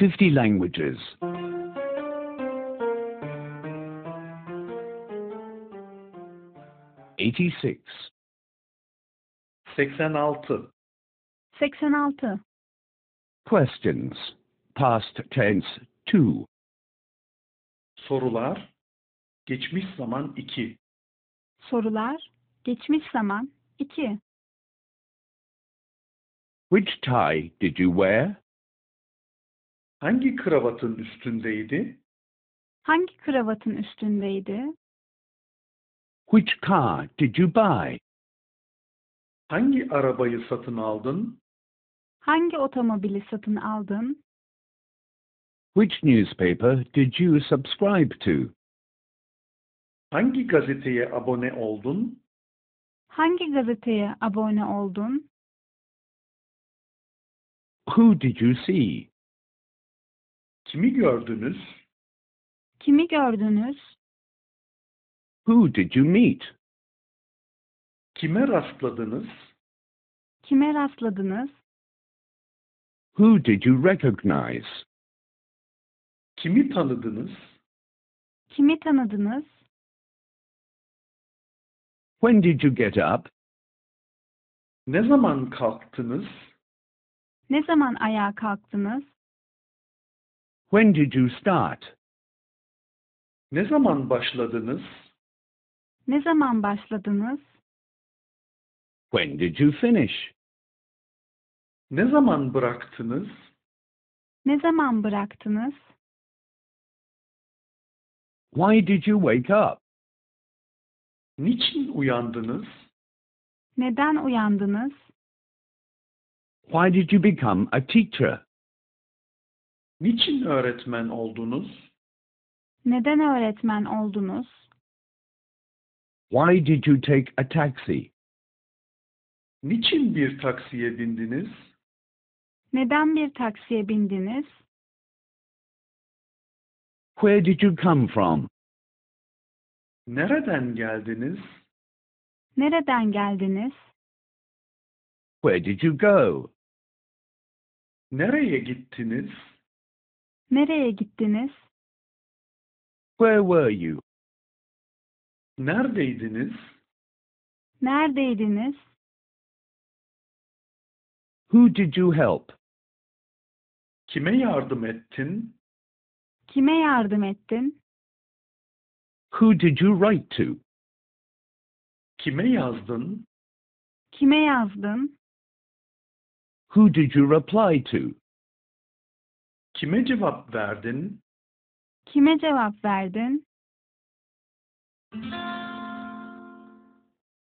50 languages. Eighty-six. Seksen altı. Seksen altı. Questions. Past tense 2. Sorular. Geçmiş zaman iki. Sorular. Geçmiş zaman iki. Which tie did you wear? Hangi kravatın üstündeydi? Hangi kravatın üstündeydi? Which car did you buy? Hangi arabayı satın aldın? Hangi otomobili satın aldın? Which newspaper did you subscribe to? Hangi gazeteye abone oldun? Hangi gazeteye abone oldun? Who did you see? Kimi gördünüz? Kimi gördünüz? Who did you meet? Kime rastladınız? Kime rastladınız? Who did you recognize? Kimi tanıdınız? Kimi tanıdınız? When did you get up? Ne zaman kalktınız? Ne zaman ayağa kalktınız? When did you start? Ne zaman başladınız? Ne zaman başladınız? When did you finish? Ne zaman bıraktınız? Ne zaman bıraktınız? Why did you wake up? Niçin uyandınız? Neden uyandınız? Why did you become a teacher? Niçin öğretmen oldunuz? Neden öğretmen oldunuz? Why did you take a taxi? Niçin bir taksiye bindiniz? Neden bir taksiye bindiniz? Where did you come from? Nereden geldiniz? Nereden geldiniz? Where did you go? Nereye gittiniz? Nereye gittiniz? Where were you? Neredeydiniz? Neredeydiniz? Who did you help? Kime yardım ettin? Kime yardım ettin? Who did you write to? Kime yazdın? Kime yazdın? Who did you reply to? Kime cevap verdin? Kime cevap verdin?